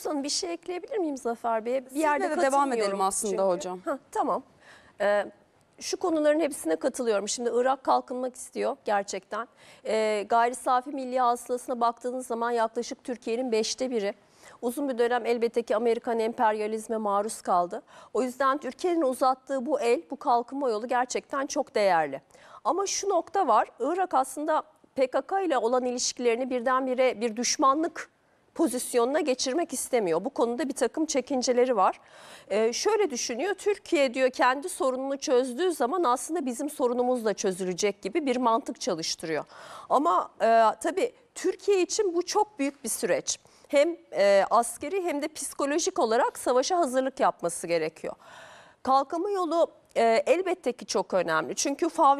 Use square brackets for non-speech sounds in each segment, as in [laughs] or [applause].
Son bir şey ekleyebilir miyim Zafer Bey? Bir Sizinle yerde de devam edelim aslında çünkü. hocam. Heh, tamam. Ee, şu konuların hepsine katılıyorum. Şimdi Irak kalkınmak istiyor gerçekten. Ee, gayri safi milli hasılasına baktığınız zaman yaklaşık Türkiye'nin beşte biri. Uzun bir dönem elbette ki Amerikan emperyalizme maruz kaldı. O yüzden Türkiye'nin uzattığı bu el, bu kalkınma yolu gerçekten çok değerli. Ama şu nokta var, Irak aslında PKK ile olan ilişkilerini birdenbire bir düşmanlık pozisyonuna geçirmek istemiyor. Bu konuda bir takım çekinceleri var. E, şöyle düşünüyor Türkiye diyor kendi sorununu çözdüğü zaman aslında bizim sorunumuz da çözülecek gibi bir mantık çalıştırıyor. Ama e, tabii Türkiye için bu çok büyük bir süreç hem e, askeri hem de psikolojik olarak savaşa hazırlık yapması gerekiyor. Kalkınma yolu e, elbette ki çok önemli. Çünkü Fav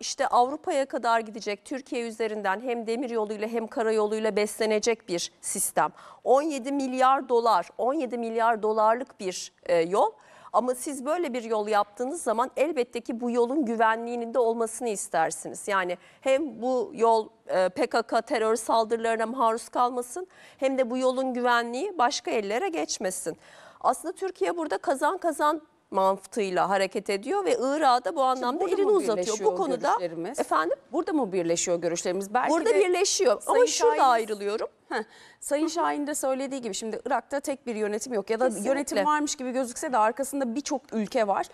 işte Avrupa'ya kadar gidecek Türkiye üzerinden hem demir yoluyla hem karayoluyla beslenecek bir sistem. 17 milyar dolar, 17 milyar dolarlık bir e, yol. Ama siz böyle bir yol yaptığınız zaman elbette ki bu yolun güvenliğinin de olmasını istersiniz. Yani hem bu yol e, PKK terör saldırılarına maruz kalmasın hem de bu yolun güvenliği başka ellere geçmesin. Aslında Türkiye burada kazan kazan mantığıyla hareket ediyor ve Irak'a da bu anlamda elini uzatıyor. Bu konuda efendim burada mı birleşiyor görüşlerimiz? Belki burada birleşiyor ama şurada ayrılıyorum. Heh. Sayın Şahin de söylediği gibi şimdi Irak'ta tek bir yönetim yok ya da Kesinlikle. yönetim varmış gibi gözükse de arkasında birçok ülke var.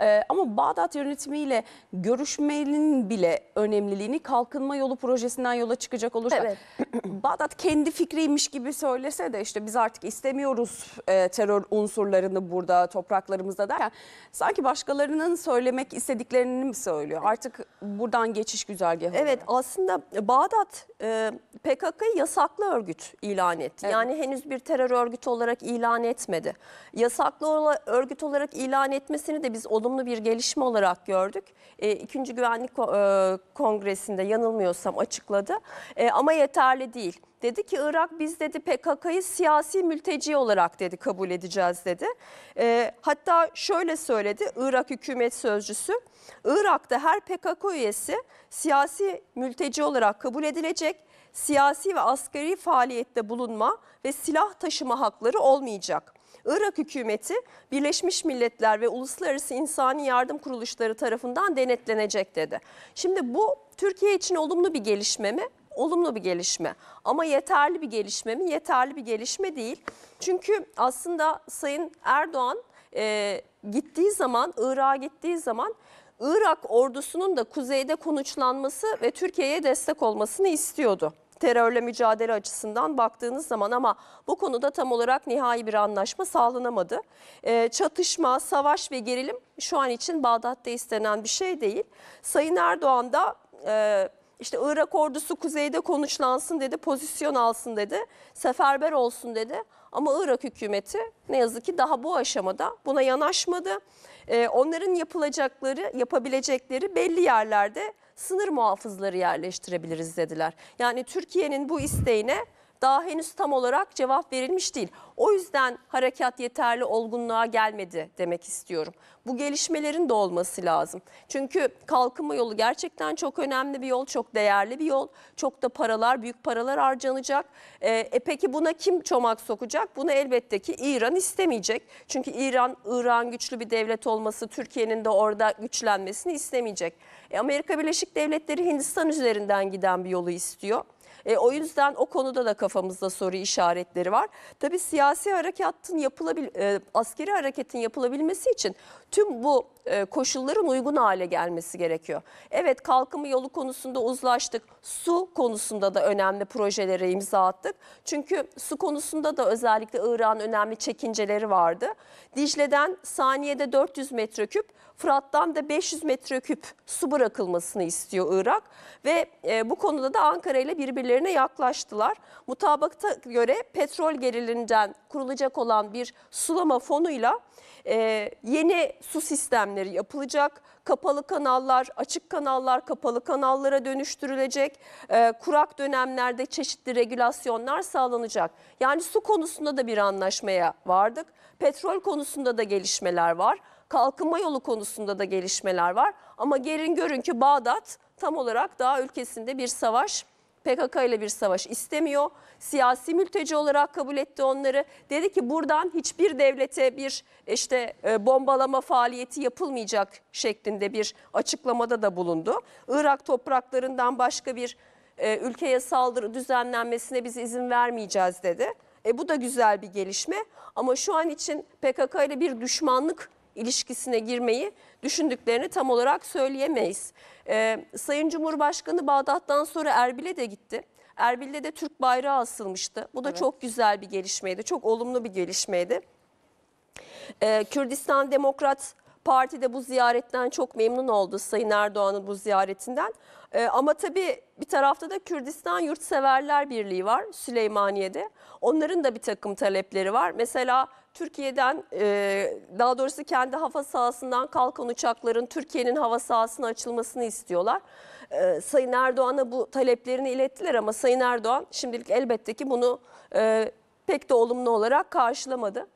Ee, ama Bağdat yönetimiyle görüşmenin bile önemliliğini kalkınma yolu projesinden yola çıkacak olursak evet. [clears throat] Bağdat kendi fikriymiş gibi söylese de işte biz artık istemiyoruz e, terör unsurlarını burada topraklarımızda derken sanki başkalarının söylemek istediklerini mi söylüyor? Artık buradan geçiş güzergahı. Evet olarak. aslında Bağdat e, PKK'yı yasaklı örgüt örgüt ilan etti. Evet. Yani henüz bir terör örgütü olarak ilan etmedi. Yasaklı örgüt olarak ilan etmesini de biz olumlu bir gelişme olarak gördük. E, İkinci Güvenlik e, Kongresi'nde yanılmıyorsam açıkladı. E, ama yeterli değil. Dedi ki Irak biz dedi PKK'yı siyasi mülteci olarak dedi kabul edeceğiz dedi. E, hatta şöyle söyledi Irak hükümet sözcüsü. Irak'ta her PKK üyesi siyasi mülteci olarak kabul edilecek siyasi ve askeri faaliyette bulunma ve silah taşıma hakları olmayacak. Irak hükümeti Birleşmiş Milletler ve uluslararası insani yardım kuruluşları tarafından denetlenecek dedi. Şimdi bu Türkiye için olumlu bir gelişme mi? Olumlu bir gelişme ama yeterli bir gelişme mi? Yeterli bir gelişme değil. Çünkü aslında Sayın Erdoğan e, gittiği zaman, Irak'a gittiği zaman Irak ordusunun da kuzeyde konuşlanması ve Türkiye'ye destek olmasını istiyordu terörle mücadele açısından baktığınız zaman ama bu konuda tam olarak nihai bir anlaşma sağlanamadı. E, çatışma, savaş ve gerilim şu an için Bağdat'ta istenen bir şey değil. Sayın Erdoğan da... E, işte Irak ordusu kuzeyde konuşlansın dedi, pozisyon alsın dedi, seferber olsun dedi. Ama Irak hükümeti ne yazık ki daha bu aşamada buna yanaşmadı. Ee, onların yapılacakları, yapabilecekleri belli yerlerde sınır muhafızları yerleştirebiliriz dediler. Yani Türkiye'nin bu isteğine daha henüz tam olarak cevap verilmiş değil. O yüzden harekat yeterli olgunluğa gelmedi demek istiyorum. Bu gelişmelerin de olması lazım. Çünkü kalkınma yolu gerçekten çok önemli bir yol, çok değerli bir yol. Çok da paralar, büyük paralar harcanacak. E, e peki buna kim çomak sokacak? Bunu elbette ki İran istemeyecek. Çünkü İran, İran güçlü bir devlet olması, Türkiye'nin de orada güçlenmesini istemeyecek. E, Amerika Birleşik Devletleri Hindistan üzerinden giden bir yolu istiyor. E, o yüzden o konuda da kafamızda soru işaretleri var. Tabii siyasi harekatın yapılabil e, askeri hareketin yapılabilmesi için tüm bu e, koşulların uygun hale gelmesi gerekiyor. Evet kalkınma yolu konusunda uzlaştık. Su konusunda da önemli projelere imza attık. Çünkü su konusunda da özellikle Irak'ın önemli çekinceleri vardı. Dicle'den saniyede 400 metreküp, Fırat'tan da 500 metreküp su bırakılmasını istiyor Irak ve e, bu konuda da Ankara ile birbirlerine yaklaştılar. Mutabakta göre petrol gerilinden kurulacak olan bir sulama fonuyla e, yeni su sistemleri işlemleri yapılacak. Kapalı kanallar, açık kanallar kapalı kanallara dönüştürülecek. E, kurak dönemlerde çeşitli regülasyonlar sağlanacak. Yani su konusunda da bir anlaşmaya vardık. Petrol konusunda da gelişmeler var. Kalkınma yolu konusunda da gelişmeler var. Ama gelin görün ki Bağdat tam olarak daha ülkesinde bir savaş PKK ile bir savaş istemiyor. Siyasi mülteci olarak kabul etti onları. Dedi ki buradan hiçbir devlete bir işte e, bombalama faaliyeti yapılmayacak şeklinde bir açıklamada da bulundu. Irak topraklarından başka bir e, ülkeye saldırı düzenlenmesine biz izin vermeyeceğiz dedi. E bu da güzel bir gelişme ama şu an için PKK ile bir düşmanlık ilişkisine girmeyi düşündüklerini tam olarak söyleyemeyiz. Ee, Sayın Cumhurbaşkanı Bağdat'tan sonra Erbil'e de gitti. Erbil'de de Türk bayrağı asılmıştı. Bu da evet. çok güzel bir gelişmeydi. Çok olumlu bir gelişmeydi. Ee, Kürdistan Demokrat Parti de bu ziyaretten çok memnun oldu Sayın Erdoğan'ın bu ziyaretinden. Ee, ama tabii bir tarafta da Kürdistan Yurtseverler Birliği var Süleymaniye'de. Onların da bir takım talepleri var. Mesela Türkiye'den e, daha doğrusu kendi hava sahasından kalkan uçakların Türkiye'nin hava sahasına açılmasını istiyorlar. E, Sayın Erdoğan'a bu taleplerini ilettiler ama Sayın Erdoğan şimdilik elbette ki bunu e, pek de olumlu olarak karşılamadı.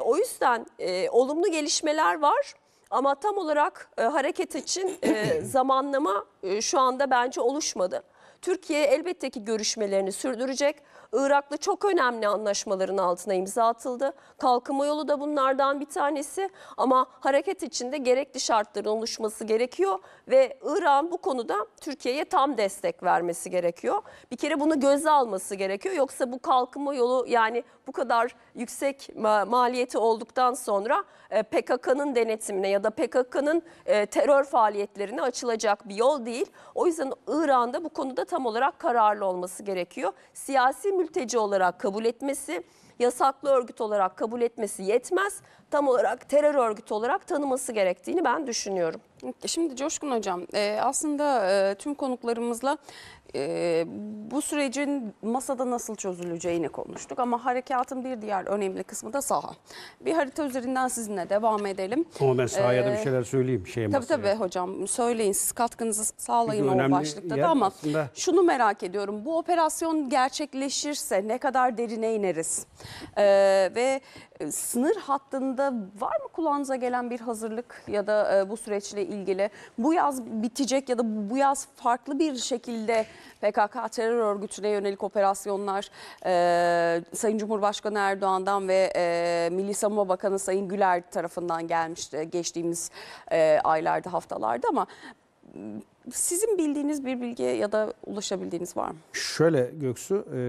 o yüzden olumlu gelişmeler var. Ama tam olarak hareket için [clears throat] zamanlama şu anda bence oluşmadı. Türkiye elbette ki görüşmelerini sürdürecek. Irak'la çok önemli anlaşmaların altına imza atıldı. Kalkınma yolu da bunlardan bir tanesi ama hareket içinde gerekli şartların oluşması gerekiyor ve İran bu konuda Türkiye'ye tam destek vermesi gerekiyor. Bir kere bunu göze alması gerekiyor. Yoksa bu kalkınma yolu yani bu kadar yüksek maliyeti olduktan sonra e, PKK'nın denetimine ya da PKK'nın e, terör faaliyetlerine açılacak bir yol değil. O yüzden İran'da bu konuda tam olarak kararlı olması gerekiyor. Siyasi mülteci olarak kabul etmesi, yasaklı örgüt olarak kabul etmesi yetmez tam olarak terör örgütü olarak tanıması gerektiğini ben düşünüyorum. Şimdi Coşkun Hocam e, aslında e, tüm konuklarımızla e, bu sürecin masada nasıl çözüleceğini konuştuk ama harekatın bir diğer önemli kısmı da saha. Bir harita üzerinden sizinle devam edelim. Ama ben sahaya ee, da bir şeyler söyleyeyim. Şey tabii masaya. tabii hocam söyleyin siz katkınızı sağlayın Çünkü o başlıkta da ama aslında... şunu merak ediyorum. Bu operasyon gerçekleşirse ne kadar derine ineriz ee, ve e, sınır hattında var mı kulağınıza gelen bir hazırlık ya da e, bu süreçle ilgili? Bu yaz bitecek ya da bu yaz farklı bir şekilde PKK terör örgütüne yönelik operasyonlar e, Sayın Cumhurbaşkanı Erdoğan'dan ve Milli Savunma Bakanı Sayın Güler tarafından gelmişti geçtiğimiz aylarda haftalarda ama sizin bildiğiniz bir bilgi ya da ulaşabildiğiniz var mı? Şöyle Göksu, e,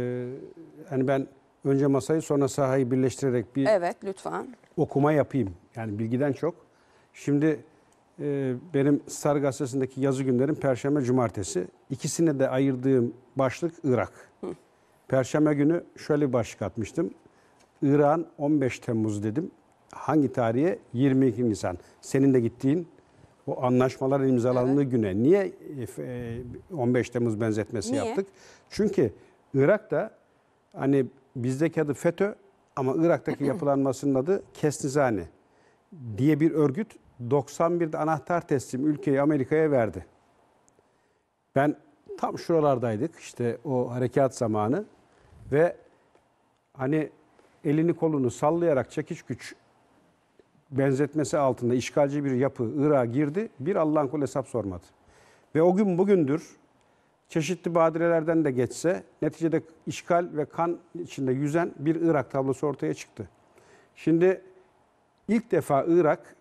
hani ben önce masayı sonra sahayı birleştirerek bir Evet lütfen. okuma yapayım. Yani bilgiden çok. Şimdi e, benim Star Gazetesi'ndeki yazı günlerim Perşembe, Cumartesi. İkisine de ayırdığım başlık Irak. Perşembe günü şöyle bir başlık atmıştım. İran 15 Temmuz dedim. Hangi tarihe? 22 Nisan. Senin de gittiğin o anlaşmalar imzalandığı güne. Niye 15 e, e, Temmuz benzetmesi Niye? yaptık? Çünkü Irak'ta hani bizdeki adı FETÖ ama Irak'taki yapılanmasının adı Kesnizane diye bir örgüt 91'de anahtar teslim ülkeyi Amerika'ya verdi. Ben tam şuralardaydık işte o harekat zamanı ve hani elini kolunu sallayarak çekiş güç benzetmesi altında işgalci bir yapı Irak'a girdi. Bir Allah'ın kul hesap sormadı. Ve o gün bugündür çeşitli badirelerden de geçse neticede işgal ve kan içinde yüzen bir Irak tablosu ortaya çıktı. Şimdi ilk defa Irak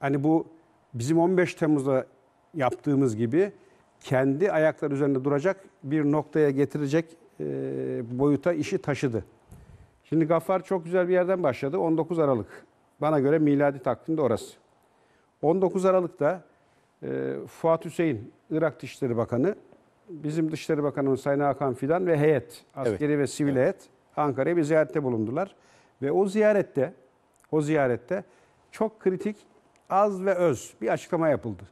hani bu bizim 15 Temmuz'da yaptığımız gibi kendi ayakları üzerinde duracak bir noktaya getirecek e, boyuta işi taşıdı. Şimdi Gaffar çok güzel bir yerden başladı. 19 Aralık. Bana göre miladi takvimde orası. 19 Aralık'ta e, Fuat Hüseyin, Irak Dışişleri Bakanı bizim Dışişleri Bakanımız Sayın Hakan Fidan ve heyet, askeri evet. ve sivil evet. heyet Ankara'ya bir ziyarette bulundular. Ve o ziyarette o ziyarette çok kritik az ve öz bir açıklama yapıldı.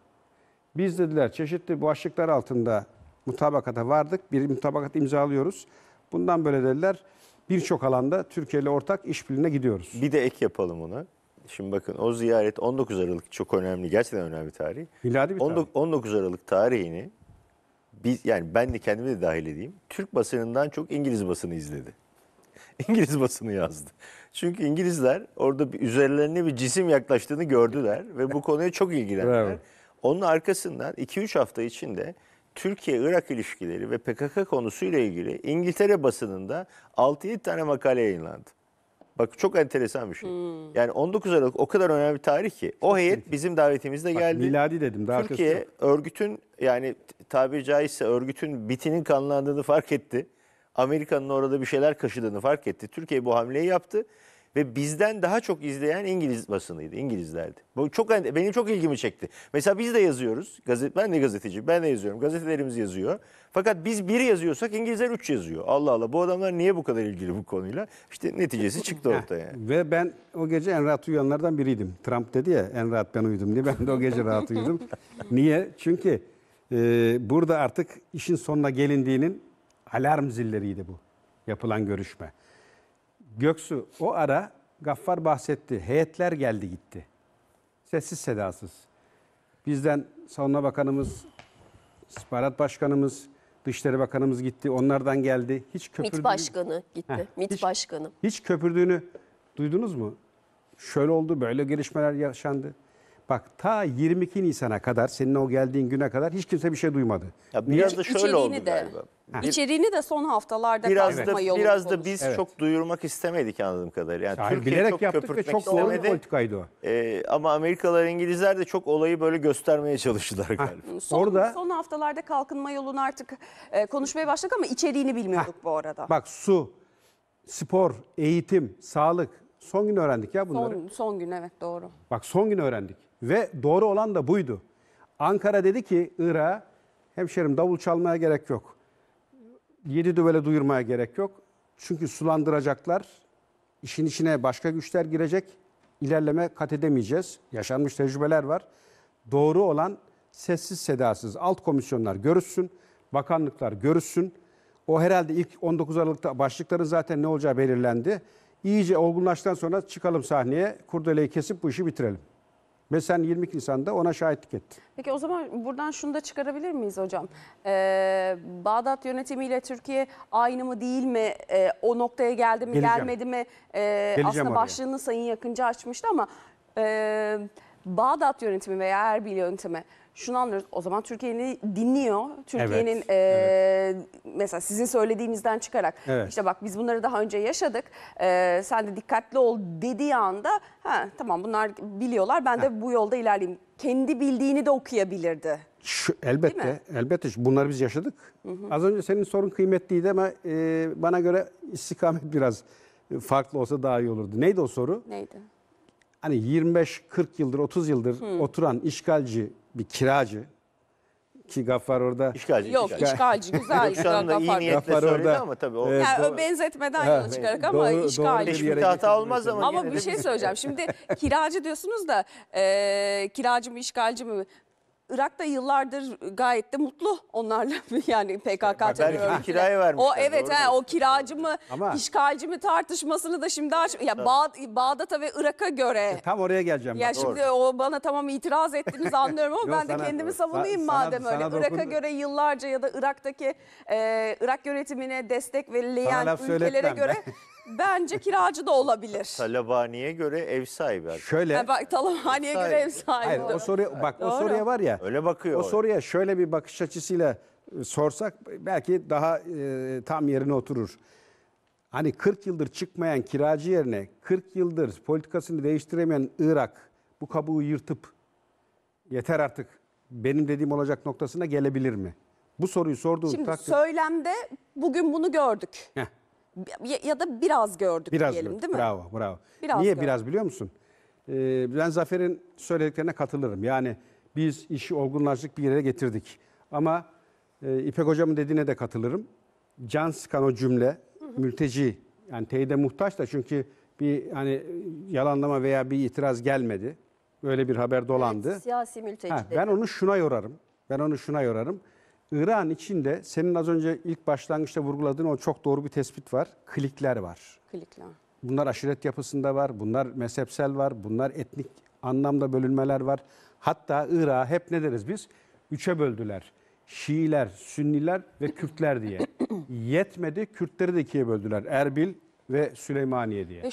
Biz dediler çeşitli başlıklar altında mutabakata vardık. Bir mutabakat imzalıyoruz. Bundan böyle dediler birçok alanda Türkiye ile ortak işbirliğine gidiyoruz. Bir de ek yapalım ona. Şimdi bakın o ziyaret 19 Aralık çok önemli, gerçekten önemli tarih. Miladi bir tarih. 19 Aralık tarihini biz yani ben de kendimi de dahil edeyim. Türk basınından çok İngiliz basını izledi. [laughs] İngiliz basını yazdı. Çünkü İngilizler orada bir, üzerlerine bir cisim yaklaştığını gördüler ve bu konuya çok ilgilendiler. Evet. Onun arkasından 2-3 hafta içinde Türkiye-Irak ilişkileri ve PKK konusuyla ilgili İngiltere basınında 6-7 tane makale yayınlandı. Bak çok enteresan bir şey. Hmm. Yani 19 Aralık o kadar önemli bir tarih ki. O heyet bizim davetimizde geldi. Bak, miladi dedim. Daha Türkiye örgütün yani tabiri caizse örgütün bitinin kanlandığını fark etti. Amerika'nın orada bir şeyler kaşıdığını fark etti. Türkiye bu hamleyi yaptı ve bizden daha çok izleyen İngiliz basınıydı, İngilizlerdi. Bu çok benim çok ilgimi çekti. Mesela biz de yazıyoruz. Gazet ben de gazeteci, ben de yazıyorum. Gazetelerimiz yazıyor. Fakat biz biri yazıyorsak İngilizler üç yazıyor. Allah Allah bu adamlar niye bu kadar ilgili bu konuyla? İşte neticesi çıktı ortaya. Ve ben o gece en rahat uyuyanlardan biriydim. Trump dedi ya en rahat ben uyudum diye. Ben de o gece rahat uyudum. [laughs] niye? Çünkü e, burada artık işin sonuna gelindiğinin alarm zilleriydi bu yapılan görüşme. Göksu o ara Gaffar bahsetti. Heyetler geldi gitti. Sessiz sedasız. Bizden Savunma Bakanımız, İstihbarat Başkanımız, Dışişleri Bakanımız gitti. Onlardan geldi. Hiç köpürdüğünü... MİT Başkanı gitti. Heh, MİT hiç, Başkanı. Hiç köpürdüğünü duydunuz mu? Şöyle oldu, böyle gelişmeler yaşandı. Bak ta 22 Nisan'a kadar senin o geldiğin güne kadar hiç kimse bir şey duymadı. Ya biraz Niye? da şöyle oldu de. galiba. Bir, İçeriğini de son haftalarda biraz da, yolunu Biraz da biz evet. çok duyurmak istemedik anladığım kadarıyla. Yani Hayır, Türkiye çok yaptık ve çok doğru bir politikaydı o. Ee, ama Amerikalılar, İngilizler de çok olayı böyle göstermeye çalıştılar galiba. son, Orada, son haftalarda kalkınma yolunu artık e, konuşmaya başladık ama içeriğini bilmiyorduk ha, bu arada. Bak su, spor, eğitim, sağlık Son gün öğrendik ya bunları. Son, son gün evet doğru. Bak son gün öğrendik. Ve doğru olan da buydu. Ankara dedi ki Irak'a hemşerim davul çalmaya gerek yok. Yedi düvele duyurmaya gerek yok. Çünkü sulandıracaklar. İşin içine başka güçler girecek. İlerleme kat edemeyeceğiz. Yaşanmış tecrübeler var. Doğru olan sessiz sedasız alt komisyonlar görüşsün. Bakanlıklar görüşsün. O herhalde ilk 19 Aralık'ta başlıkların zaten ne olacağı belirlendi iyice olgunlaştıktan sonra çıkalım sahneye, kurdeleyi kesip bu işi bitirelim. Ve sen 22 Nisan'da ona şahitlik ettin. Peki o zaman buradan şunu da çıkarabilir miyiz hocam? Ee, Bağdat yönetimiyle Türkiye aynı mı değil mi? Ee, o noktaya geldi mi Geleceğim. gelmedi mi? Ee, Geleceğim aslında oraya. başlığını Sayın Yakıncı açmıştı ama... E, Bağdat yönetimi veya Erbil yönetimi şunu anlıyoruz. O zaman Türkiye'ni dinliyor. Türkiye'nin evet, e, evet. mesela sizin söylediğinizden çıkarak evet. işte bak biz bunları daha önce yaşadık. E, sen de dikkatli ol dediği anda ha tamam bunlar biliyorlar. Ben de ha. bu yolda ilerleyeyim. Kendi bildiğini de okuyabilirdi. Şu, elbette, elbette. Bunları biz yaşadık. Hı hı. Az önce senin sorun kıymetliydi ama e, bana göre istikamet biraz farklı olsa daha iyi olurdu. Neydi o soru? Neydi? Hani 25-40 yıldır, 30 yıldır hı. oturan işgalci bir kiracı ki Gaffar orada işgalci Yok işgalci, güzel. Yok, şu iyi niyetle Gaffar orada- ama tabii o Evet. Yani doğru. benzetmeden yola çıkarak ama doğru- doğru işgalci. bir hata olmaz ama, Ama bir şey söyleyeceğim. Şimdi [laughs] kiracı diyorsunuz da e, kiracı mı işgalci mi? Irak da yıllardır gayet de mutlu onlarla [laughs] yani PKK terörü. kirayı vermişler. O evet doğru he, o kiracı mı Ama- işgalci mi tartışmasını da şimdi aç ya Bağ- Bağdat'a ve Irak'a göre. E, tam oraya geleceğim. Ya bak. şimdi o bana tamam itiraz ettiniz anlıyorum ama [laughs] Yok, ben de sana- kendimi savunayım sa- sana- madem öyle. sana Irak'a dokun- göre yıllarca ya da Irak'taki e, Irak yönetimine destek verilen ülkelere göre ben. [laughs] Bence kiracı da olabilir. Talabaniye göre ev sahibi. artık. Şöyle Ha, bak Talabaniye göre ev sahibi. hayır o soruya bak o soruya var ya. Öyle bakıyor. O soruya şöyle bir bakış açısıyla e, sorsak belki daha e, tam yerine oturur. Hani 40 yıldır çıkmayan kiracı yerine 40 yıldır politikasını değiştiremeyen Irak bu kabuğu yırtıp yeter artık benim dediğim olacak noktasına gelebilir mi? Bu soruyu sorduğun Şimdi takdirde... söylemde bugün bunu gördük. Heh ya da biraz gördük biraz diyelim gördük. değil mi? Bravo, bravo. Biraz Niye gördük. biraz biliyor musun? Ee, ben Zafer'in söylediklerine katılırım. Yani biz işi olgunlaştık bir yere getirdik. Ama e, İpek Hocam'ın dediğine de katılırım. Can sıkan o cümle hı hı. mülteci yani teyide muhtaç da çünkü bir hani yalanlama veya bir itiraz gelmedi. Böyle bir haber dolandı. Evet, siyasi mülteci ha, Ben onu şuna yorarım. Ben onu şuna yorarım. İran içinde senin az önce ilk başlangıçta vurguladığın o çok doğru bir tespit var. Klikler var. Klikler. Bunlar aşiret yapısında var, bunlar mezhepsel var, bunlar etnik anlamda bölünmeler var. Hatta Irak'ı hep ne deriz biz? Üçe böldüler. Şiiler, Sünniler ve Kürtler diye. [clears throat] Yetmedi Kürtleri de ikiye böldüler. Erbil ve Süleymaniye diye. Ve